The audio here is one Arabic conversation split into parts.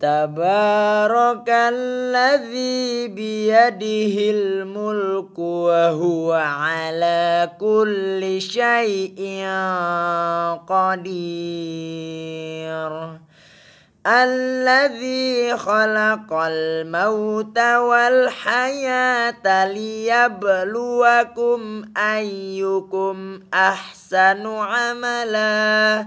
تبارك الذي بيده الملك وهو على كل شيء قدير الذي خلق الموت والحياة ليبلوكم أيكم أحسن عملاً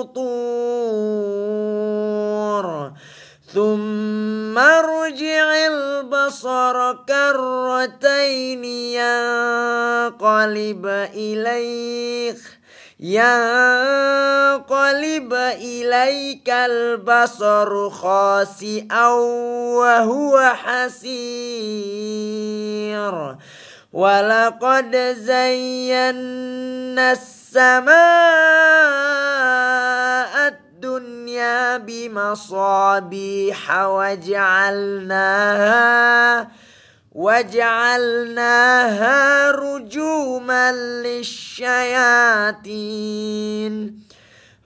الفطور ثم ارجع البصر كرتين ينقلب إليك ينقلب إليك البصر خاسئا وهو حسير ولقد زينا السماء بمصابيح وجعلناها وجعلناها رجوما للشياطين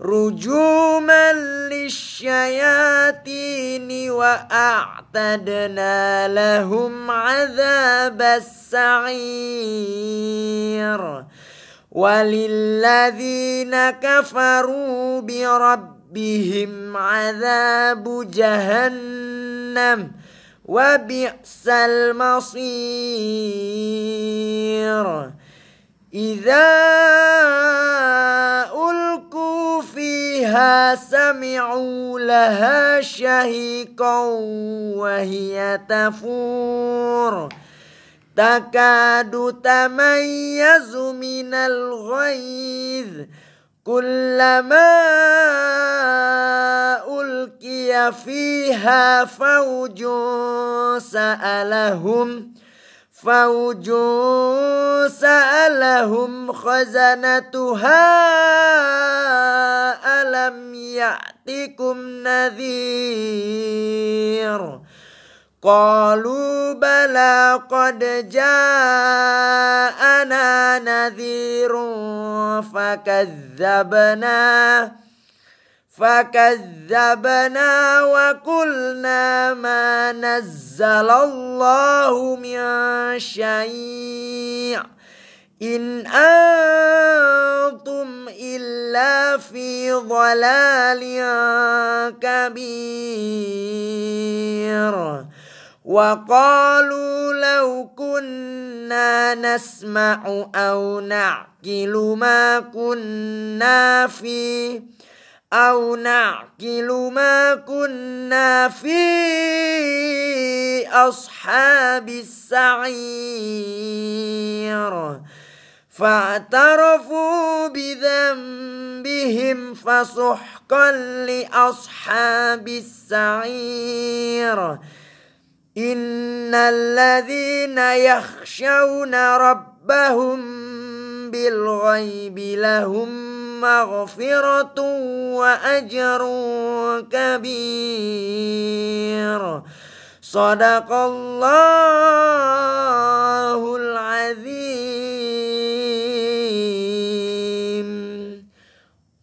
رجوما للشياطين وأعتدنا لهم عذاب السعير وللذين كفروا برب ربهم عذاب جهنم وبئس المصير إذا ألقوا فيها سمعوا لها شهيقا وهي تفور تكاد تميز من الغيظ كلما ألقي فيها فوج سألهم فوج سألهم خزنتها ألم يأتكم نذير قالوا بلى قد جاءنا نذير فكذبنا فكذبنا وقلنا ما نزل الله من شيء إن أنتم إلا في ضلال كبير وقالوا لو كنا نسمع أو نعقل ما كنا في أو نعقل ما كنا في أصحاب السعير فاعترفوا بذنبهم فصحقا لأصحاب السعير إن الذين يخشون ربهم بالغيب لهم مغفرة وأجر كبير صدق الله العظيم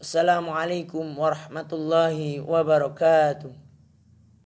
السلام عليكم ورحمة الله وبركاته